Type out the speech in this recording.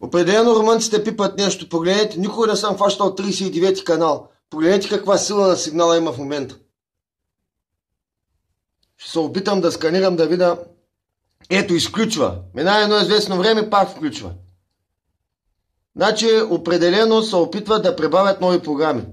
Определено румънците пипат нещо. Погледнете, никога не съм фащал 39-ти канал. Погледнете каква сила на сигнала има в момента. Ще се опитам да сканирам да видя. Ето, изключва. Мина едно известно време, пак включва. Значи, определено се опитват да прибавят нови програми.